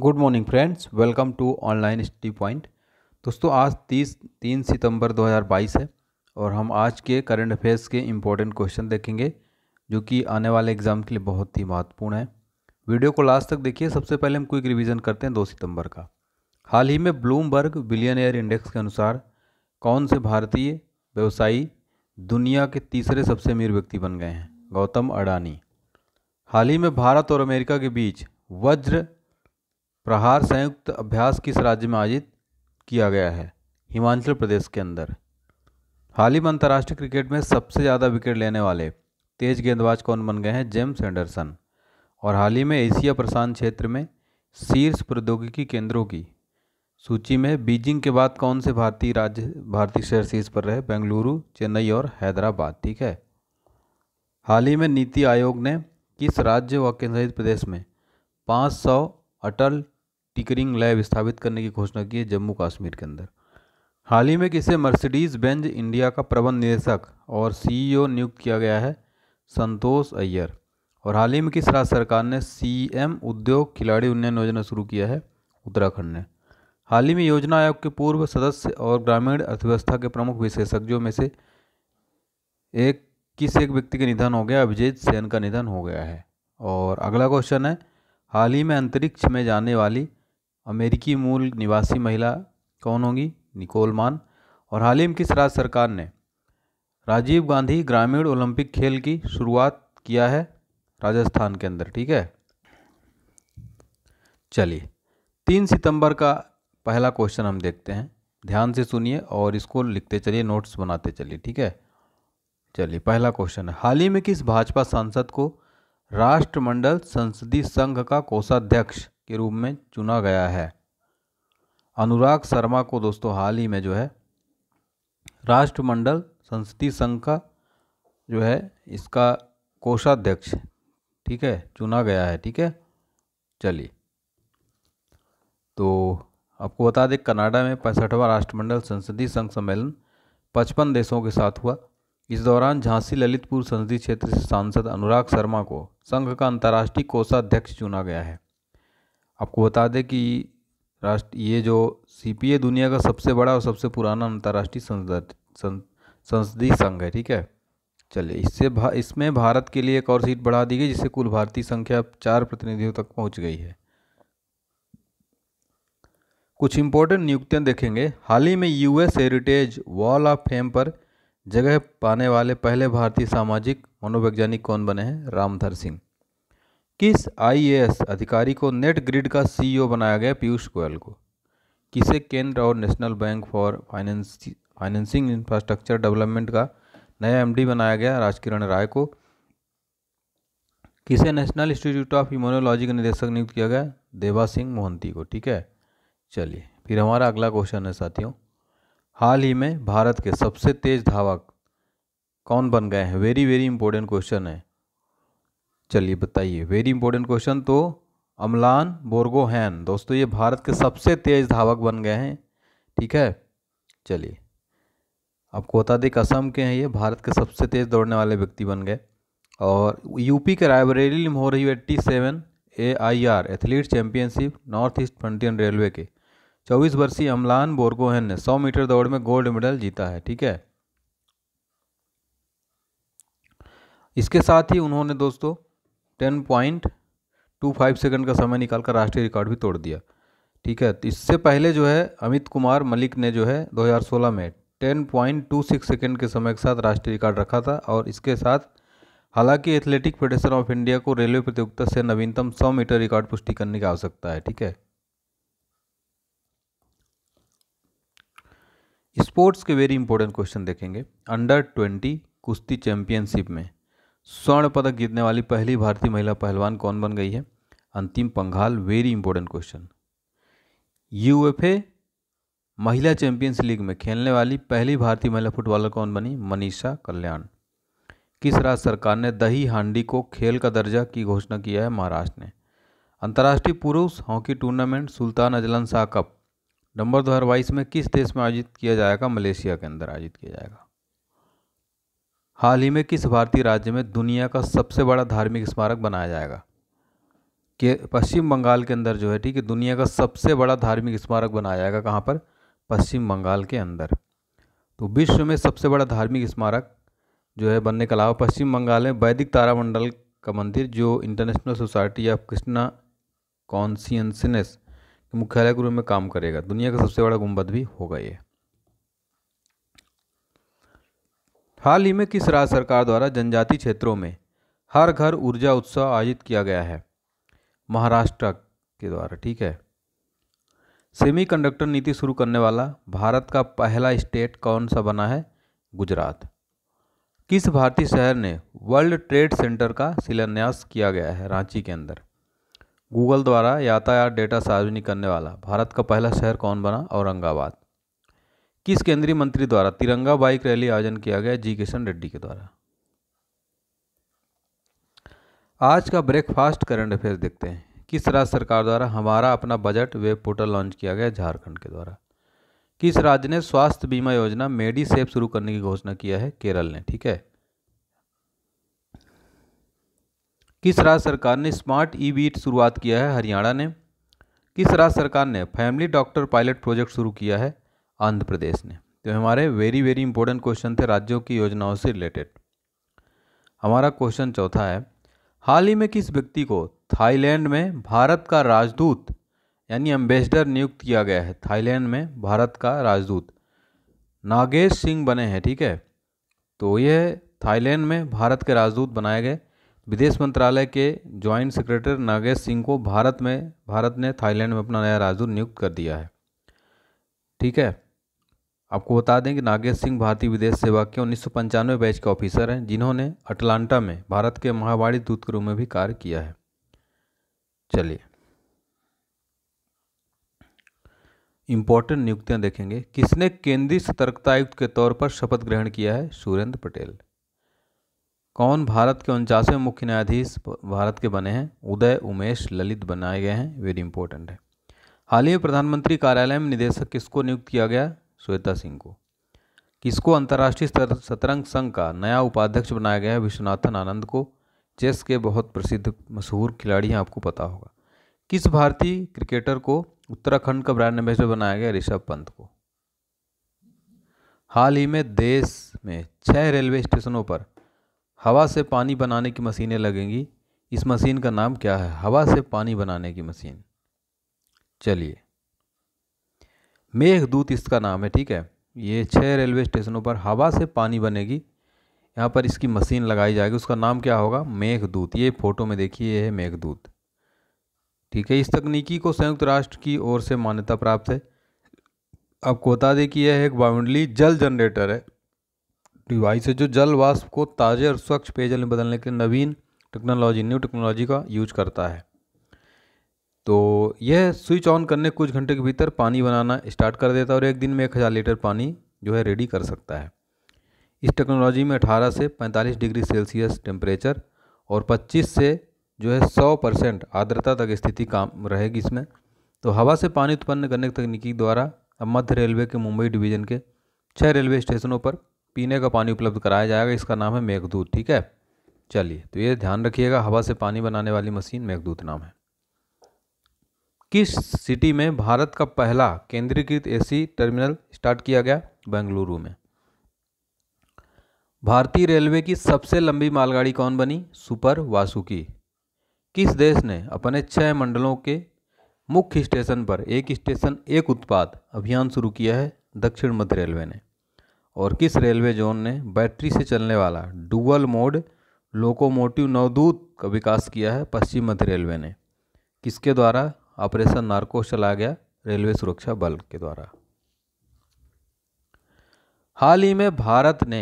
good morning friends welcome to online study point दोस्तों आज तीस तीन सितंबर 2022 है और हम आज के करंट अफेयर्स के इम्पोर्टेंट क्वेश्चन देखेंगे जो कि आने वाले एग्ज़ाम के लिए बहुत ही महत्वपूर्ण है वीडियो को लास्ट तक देखिए सबसे पहले हम क्विक रिवीजन करते हैं दो सितंबर का हाल ही में ब्लूमबर्ग बिलियन इंडेक्स के अनुसार कौन से भारतीय व्यवसायी दुनिया के तीसरे सबसे अमीर व्यक्ति बन गए हैं गौतम अडानी हाल ही में भारत और अमेरिका के बीच वज्र प्रहार संयुक्त अभ्यास किस राज्य में आयोजित किया गया है हिमाचल प्रदेश के अंदर हाल ही में अंतर्राष्ट्रीय क्रिकेट में सबसे ज़्यादा विकेट लेने वाले तेज गेंदबाज कौन बन गए हैं जेम्स एंडरसन और हाल ही में एशिया प्रशांत क्षेत्र में शीर्ष प्रौद्योगिकी केंद्रों की सूची में बीजिंग के बाद कौन से भारतीय राज्य भारतीय शहर शीर्ष पर रहे बेंगलुरु चेन्नई और हैदराबाद ठीक है हाल ही में नीति आयोग ने किस राज्य व केंद्रशासित प्रदेश में 500 अटल टिकरिंग लैब स्थापित करने की घोषणा की है जम्मू कश्मीर के अंदर हाल ही में किसे मर्सिडीज़ बेंज इंडिया का प्रबंध निदेशक और सीईओ नियुक्त किया गया है संतोष अय्यर और हाल ही में किस राज्य सरकार ने सीएम उद्योग खिलाड़ी उन्नयन योजना शुरू किया है उत्तराखंड ने हाल ही में योजना आयोग के पूर्व सदस्य और ग्रामीण अर्थव्यवस्था के प्रमुख विशेषज्ञों में से एक किस एक व्यक्ति के निधन हो गया अभिजीत सेन का निधन हो गया है और अगला क्वेश्चन है हाल ही में अंतरिक्ष में जाने वाली अमेरिकी मूल निवासी महिला कौन होंगी निकोल मान और हाल ही में किस राज्य सरकार ने राजीव गांधी ग्रामीण ओलंपिक खेल की शुरुआत किया है राजस्थान के अंदर ठीक है चलिए तीन सितंबर का पहला क्वेश्चन हम देखते हैं ध्यान से सुनिए और इसको लिखते चलिए नोट्स बनाते चलिए ठीक है चलिए पहला क्वेश्चन है हाल ही में किस भाजपा सांसद को राष्ट्रमंडल संसदीय संघ का कोषाध्यक्ष के रूप में चुना गया है अनुराग शर्मा को दोस्तों हाल ही में जो है राष्ट्रमंडल संसदीय संघ का जो है इसका कोषाध्यक्ष ठीक है चुना गया है ठीक है चलिए तो आपको बता दें कनाडा में पैंसठवां राष्ट्रमंडल संसदीय संघ सम्मेलन पचपन देशों के साथ हुआ इस दौरान झांसी ललितपुर संसदीय क्षेत्र से सांसद अनुराग शर्मा को संघ का अंतर्राष्ट्रीय कोषाध्यक्ष चुना गया है आपको बता दें कि राष्ट्र ये जो ए दुनिया का सबसे बड़ा और सबसे पुराना अंतर्राष्ट्रीय संसदीय संघ है ठीक है चलिए इससे भा, इसमें भारत के लिए एक और सीट बढ़ा दी गई जिससे कुल भारतीय संख्या चार प्रतिनिधियों तक पहुंच गई है कुछ इंपॉर्टेंट नियुक्तियां देखेंगे हाल ही में US heritage wall of fame पर जगह पाने वाले पहले भारतीय सामाजिक मनोवैज्ञानिक कौन बने हैं रामधर सिंह किस आईएएस अधिकारी को नेट ग्रिड का सीईओ बनाया गया पीयूष गोयल को किसे केंद्र और national bank for finance financing infrastructure development का नया एमडी बनाया गया राजकिरण राय को किसे नेशनल इंस्टीट्यूट ऑफ इम्यूनोलॉजी का निदेशक नियुक्त किया गया देवा सिंह मोहंती को ठीक है चलिए फिर हमारा अगला क्वेश्चन है साथियों हाल ही में भारत के सबसे तेज धावक कौन बन गए हैं वेरी वेरी इंपॉर्टेंट क्वेश्चन है चलिए बताइए वेरी इंपॉर्टेंट क्वेश्चन तो अमलान बोर्गोहैन दोस्तों ये भारत के सबसे तेज़ धावक बन गए हैं ठीक है चलिए आपको बता दें असम के हैं ये भारत के सबसे तेज़ दौड़ने वाले व्यक्ति बन गए और यूपी के रायबरेली में हो रही है eighty seven A I R athlete championship north east frontier railway के चौबीस वर्षीय अमलान बोरगोहैन ने सौ मीटर दौड़ में गोल्ड मेडल जीता है ठीक है इसके साथ ही उन्होंने दोस्तों ten point two five second का समय निकाल कर राष्ट्रीय रिकॉर्ड भी तोड़ दिया ठीक है तो इससे पहले जो है अमित कुमार मलिक ने जो है 2016 में 10.26 सेकंड के समय के साथ राष्ट्रीय रिकॉर्ड रखा था और इसके साथ हालांकि एथलेटिक फेडरेशन ऑफ इंडिया को रेलवे प्रतियोगिता से नवीनतम 100 मीटर रिकॉर्ड पुष्टि करने की आवश्यकता है ठीक है स्पोर्ट्स के वेरी इंपॉर्टेंट क्वेश्चन देखेंगे अंडर ट्वेंटी कुश्ती चैंपियनशिप में स्वर्ण पदक जीतने वाली पहली भारतीय महिला पहलवान कौन बन गई है Antim Panghal very important question UEFA महिला चैंपियंस लीग में खेलने वाली पहली भारतीय महिला फुटबॉलर कौन बनी मनीषा कल्याण किस राज्य सरकार ने दही हांडी को खेल का दर्जा की घोषणा किया है महाराष्ट्र ने अंतर्राष्ट्रीय पुरुष hockey tournament Sultan Azlan Shah cup number दो में किस देश में आयोजित किया जाएगा मलेशिया के अंदर आयोजित किया जाएगा हाल ही में किस भारतीय राज्य में दुनिया का सबसे बड़ा धार्मिक स्मारक बनाया जाएगा के पश्चिम बंगाल के अंदर जो है ठीक है दुनिया का सबसे बड़ा धार्मिक स्मारक बनाया जाएगा कहाँ पर पश्चिम बंगाल के अंदर तो विश्व में सबसे बड़ा धार्मिक स्मारक जो है बनने के अलावा पश्चिम बंगाल में वैदिक तारामंडल का मंदिर जो international society of Krishna consciousness मुख्यालय के रूप में काम करेगा दुनिया का सबसे बड़ा गुम्बद भी होगा ये हाल ही में किस राज्य सरकार द्वारा जनजातीय क्षेत्रों में हर घर ऊर्जा उत्सव आयोजित किया गया है महाराष्ट्र के द्वारा ठीक है सेमीकंडक्टर नीति शुरू करने वाला भारत का पहला स्टेट कौन सा बना है गुजरात किस भारतीय शहर ने वर्ल्ड ट्रेड सेंटर का शिलान्यास किया गया है रांची के अंदर गूगल द्वारा यातायात डेटा सार्वजनिक करने वाला भारत का पहला शहर कौन बना औरंगाबाद किस केंद्रीय मंत्री द्वारा तिरंगा बाइक रैली आयोजन किया गया जी किशन रेड्डी के द्वारा आज का ब्रेकफास्ट करंट अफेयर देखते हैं किस राज्य सरकार द्वारा हमारा अपना बजट वेब पोर्टल लॉन्च किया गया झारखंड के द्वारा किस राज्य ने स्वास्थ्य बीमा योजना मेडी सेफ शुरू करने की घोषणा किया है केरल ने ठीक है किस राज्य सरकार ने स्मार्ट ई बीट शुरुआत किया है हरियाणा ने किस राज्य सरकार ने फैमिली डॉक्टर पायलट प्रोजेक्ट शुरू किया है आंध्र प्रदेश ने तो हमारे वेरी वेरी इंपॉर्टेंट क्वेश्चन थे राज्यों की योजनाओं से रिलेटेड हमारा क्वेश्चन चौथा है हाल ही में किस व्यक्ति को थाईलैंड में भारत का राजदूत यानी एम्बेसडर नियुक्त किया गया है थाईलैंड में भारत का राजदूत नागेश सिंह बने हैं ठीक है तो यह थाईलैंड में भारत के राजदूत बनाए गए विदेश मंत्रालय के जॉइंट सेक्रेटरी नागेश सिंह को भारत में भारत ने थाईलैंड में अपना नया राजदूत नियुक्त कर दिया है ठीक है आपको बता दें कि नागेश सिंह भारतीय विदेश सेवा के उन्नीस बैच के ऑफिसर हैं जिन्होंने अटलांटा में भारत के महावाड़ी दूत के रूप में भी कार्य किया है चलिए इम्पोर्टेंट नियुक्तियां देखेंगे किसने केंद्रीय सतर्कता आयुक्त के तौर पर शपथ ग्रहण किया है सुरेंद्र पटेल कौन भारत के उनचासवें मुख्य न्यायाधीश भारत के बने हैं उदय उमेश ललित बनाए गए हैं वेरी इंपॉर्टेंट है हाल ही में प्रधानमंत्री कार्यालय में निदेशक किसको नियुक्त किया गया श्वेता सिंह को किसको अंतर्राष्ट्रीय शतरंग संघ का नया उपाध्यक्ष बनाया गया है विश्वनाथन आनंद को चेस के बहुत प्रसिद्ध मशहूर खिलाड़ी हैं आपको पता होगा किस भारतीय क्रिकेटर को उत्तराखंड का ब्रांड एम्बेसडर बनाया गया ऋषभ पंत को हाल ही में देश में छह रेलवे स्टेशनों पर हवा से पानी बनाने की मशीनें लगेंगी इस मशीन का नाम क्या है हवा से पानी बनाने की मशीन चलिए मेघदूत इसका नाम है ठीक है ये छः रेलवे स्टेशनों पर हवा से पानी बनेगी यहाँ पर इसकी मशीन लगाई जाएगी उसका नाम क्या होगा मेघदूत ये फ़ोटो में देखिए ये है मेघदूत ठीक है इस तकनीकी को संयुक्त राष्ट्र की ओर से मान्यता प्राप्त है आपको बता दें कि यह एक बाउंडली जल जनरेटर है डिवाइस है जो जल वाष्प को ताज़े और स्वच्छ पेयजल में बदलने के नवीन टेक्नोलॉजी न्यू टेक्नोलॉजी का यूज करता है तो यह स्विच ऑन करने कुछ घंटे के भीतर पानी बनाना स्टार्ट कर देता है और एक दिन में एक हज़ार लीटर पानी जो है रेडी कर सकता है इस टेक्नोलॉजी में 18 से 45 डिग्री सेल्सियस टेम्परेचर और 25 से जो है 100 परसेंट आर्द्रता तक स्थिति काम रहेगी इसमें तो हवा से पानी उत्पन्न करने की तकनीकी द्वारा अब मध्य रेलवे के मुंबई डिवीज़न के छः रेलवे स्टेशनों पर पीने का पानी उपलब्ध कराया जाएगा इसका नाम है मेघदूत ठीक है चलिए तो ये ध्यान रखिएगा हवा से पानी बनाने वाली मशीन मेघदूत नाम है किस सिटी में भारत का पहला केंद्रीकृत एसी टर्मिनल स्टार्ट किया गया बेंगलुरु में भारतीय रेलवे की सबसे लंबी मालगाड़ी कौन बनी सुपर वासुकी किस देश ने अपने छः मंडलों के मुख्य स्टेशन पर एक स्टेशन एक उत्पाद अभियान शुरू किया है दक्षिण मध्य रेलवे ने और किस रेलवे जोन ने बैटरी से चलने वाला डुअल मोड लोकोमोटिव नवदूत का विकास किया है पश्चिम मध्य रेलवे ने किसके द्वारा ऑपरेशन नार्कोस चलाया गया रेलवे सुरक्षा बल के द्वारा हाल ही में भारत ने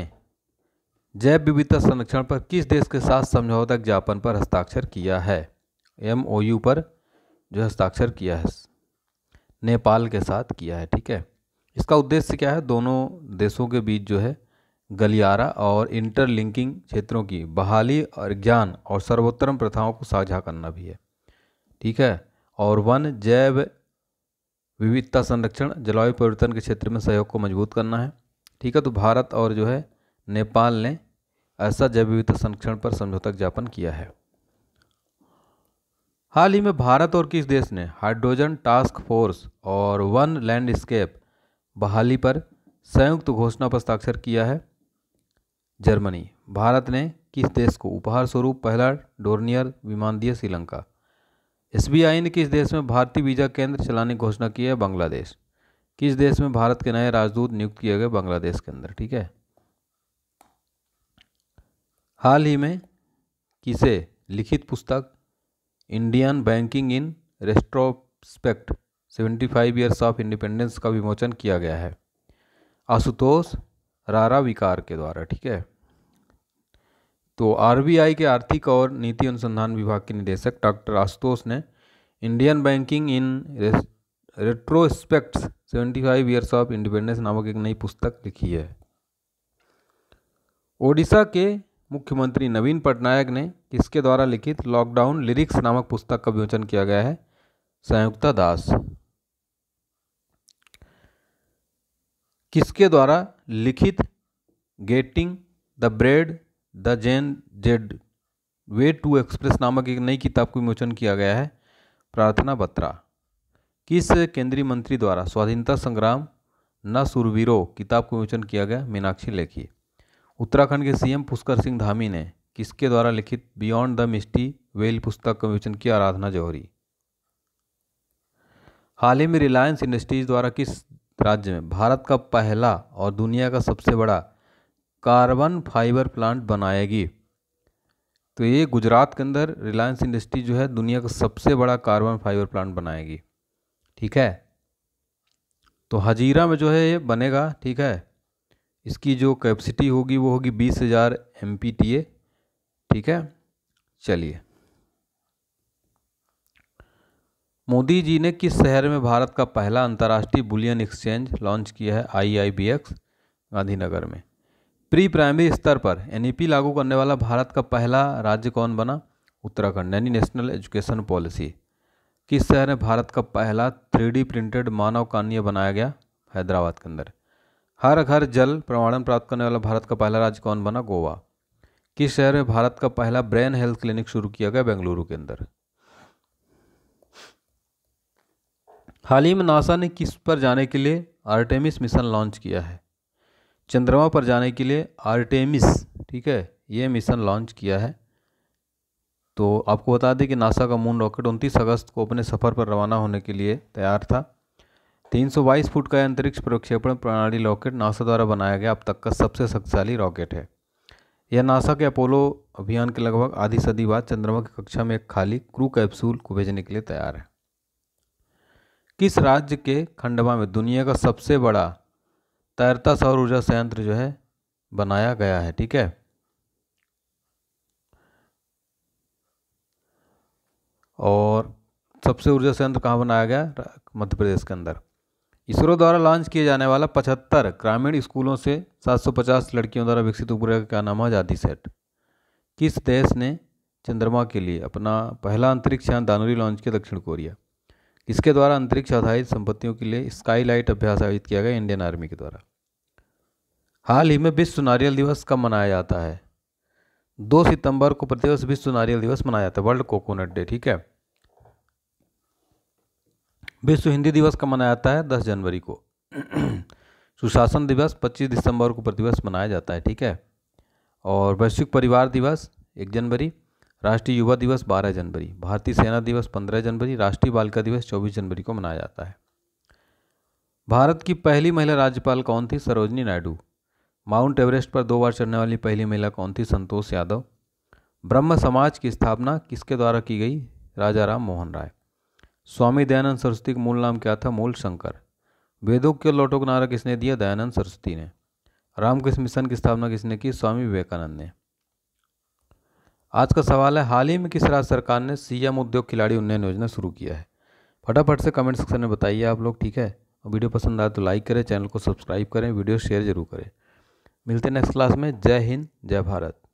जैव विविधता संरक्षण पर किस देश के साथ समझौता ज्ञापन पर हस्ताक्षर किया है एम पर जो हस्ताक्षर किया है नेपाल के साथ किया है ठीक है इसका उद्देश्य क्या है दोनों देशों के बीच जो है गलियारा और इंटरलिंकिंग क्षेत्रों की बहाली और ज्ञान और सर्वोत्तम प्रथाओं को साझा करना भी है ठीक है और वन जैव विविधता संरक्षण जलवायु परिवर्तन के क्षेत्र में सहयोग को मजबूत करना है ठीक है तो भारत और जो है नेपाल ने ऐसा जैव विविधता संरक्षण पर समझौता ज्ञापन किया है हाल ही में भारत और किस देश ने हाइड्रोजन टास्क फोर्स और वन लैंडस्केप बहाली पर संयुक्त घोषणा पर हस्ताक्षर किया है जर्मनी भारत ने किस देश को उपहार स्वरूप पहला डोर्नियर विमान दिया श्रीलंका एसबीआई ने किस देश में भारतीय वीज़ा केंद्र चलाने की घोषणा की है बांग्लादेश किस देश में भारत के नए राजदूत नियुक्त किए गए बांग्लादेश के अंदर ठीक है हाल ही में किसे लिखित पुस्तक Indian banking in retrospect 75 years of independence का विमोचन किया गया है आशुतोष रारा विकार के द्वारा ठीक है तो आरबीआई के आर्थिक और नीति अनुसंधान विभाग के निदेशक डॉक्टर आशुतोष ने Indian banking in retrospect seventy five years of independence नामक एक नई पुस्तक लिखी है ओडिशा के मुख्यमंत्री नवीन पटनायक ने किसके द्वारा लिखित लॉकडाउन लिरिक्स नामक पुस्तक का विमोचन किया गया है संयुक्ता दास किसके द्वारा लिखित getting the bread the Gen Z way to express नामक एक नई किताब को विमोचन किया गया है प्रार्थना बत्रा किस केंद्रीय मंत्री द्वारा स्वाधीनता संग्राम न सुरवीरो किताब को विमोचन किया गया मीनाक्षी लेखी उत्तराखंड के सीएम पुष्कर सिंह धामी ने किसके द्वारा लिखित बियॉन्ड द मिस्टी वेल पुस्तक का विमोचन किया आराधना जौहरी हाल ही में रिलायंस इंडस्ट्रीज द्वारा किस राज्य में भारत का पहला और दुनिया का सबसे बड़ा कार्बन फाइबर प्लांट बनाएगी तो ये गुजरात के अंदर रिलायंस इंडस्ट्री जो है दुनिया का सबसे बड़ा कार्बन फाइबर प्लांट बनाएगी ठीक है तो हजीरा में जो है ये बनेगा ठीक है इसकी जो कैपेसिटी होगी वो होगी बीस हज़ार एम ठीक है चलिए मोदी जी ने किस शहर में भारत का पहला अंतर्राष्ट्रीय बुलियन एक्सचेंज लॉन्च किया है I I B X Gandhinagar में प्री प्राइमरी स्तर पर एन e लागू करने वाला भारत का पहला राज्य कौन बना उत्तराखंड यानी नेशनल एजुकेशन पॉलिसी किस शहर में भारत का पहला थ्री प्रिंटेड मानव कान्य बनाया गया हैदराबाद के अंदर हर घर जल प्रमाणन प्राप्त करने वाला भारत का पहला राज्य कौन बना गोवा किस शहर में भारत का पहला ब्रेन हेल्थ क्लिनिक शुरू किया गया बेंगलुरु के अंदर हाल ही में नासा ने किस पर जाने के लिए आर्टेमिस मिशन लॉन्च किया है चंद्रमा पर जाने के लिए आर्टेमिस ठीक है ये मिशन लॉन्च किया है तो आपको बता दें कि नासा का मून रॉकेट उनतीस अगस्त को अपने सफ़र पर रवाना होने के लिए तैयार था 322 फुट का अंतरिक्ष प्रक्षेपण प्रणाली रॉकेट नासा द्वारा बनाया गया अब तक का सबसे शक्तिशाली रॉकेट है यह नासा के अपोलो अभियान के लगभग आधी सदी बाद चंद्रमा की कक्षा में एक खाली क्रू कैप्सूल को भेजने के लिए तैयार है किस राज्य के खंडवा में दुनिया का सबसे बड़ा तैरता सौर ऊर्जा संयंत्र जो है बनाया गया है ठीक है और सबसे ऊर्जा संयंत्र कहाँ बनाया गया मध्य प्रदेश के अंदर इसरो द्वारा लॉन्च किया जाने वाला 75 ग्रामीण स्कूलों से 750 लड़कियों द्वारा विकसित उपग्रह का नाम है जाति सेट किस देश ने चंद्रमा के लिए अपना पहला अंतरिक्ष यान दानुरी लॉन्च किया दक्षिण कोरिया इसके द्वारा अंतरिक्ष आधारित संपत्तियों के लिए स्काईलाइट अभ्यास आयोजित किया गया इंडियन आर्मी के द्वारा हाल ही में विश्व नारियल दिवस कब मनाया जाता है दो सितंबर को प्रतिवर्ष विश्व नारियल दिवस मनाया जाता है वर्ल्ड कोकोनट डे ठीक है विश्व हिंदी दिवस कब मनाया जाता है दस जनवरी को सुशासन दिवस पच्चीस दिसंबर को प्रतिवर्ष मनाया जाता है ठीक है और वैश्विक परिवार दिवस एक जनवरी राष्ट्रीय युवा दिवस 12 जनवरी भारतीय सेना दिवस 15 जनवरी राष्ट्रीय बालिका दिवस 24 जनवरी को मनाया जाता है भारत की पहली महिला राज्यपाल कौन थी सरोजनी नायडू माउंट एवरेस्ट पर दो बार चढ़ने वाली पहली महिला कौन थी संतोष यादव ब्रह्म समाज की स्थापना किसके द्वारा की गई राजा राम मोहन राय स्वामी दयानंद सरस्वती का मूल नाम क्या था मूल शंकर वेदों के लोटो का नारा किसने दिया दयानंद सरस्वती ने रामकृष्ण मिशन की स्थापना किसने की स्वामी विवेकानंद ने आज का सवाल है हाल ही में किस राज्य सरकार ने सीएम उद्योग खिलाड़ी उन्नयन योजना शुरू किया है फटाफट से कमेंट सेक्शन में बताइए आप लोग ठीक है और वीडियो पसंद आए तो लाइक करें चैनल को सब्सक्राइब करें वीडियो शेयर जरूर करें मिलते हैं नेक्स्ट क्लास में जय हिंद जय भारत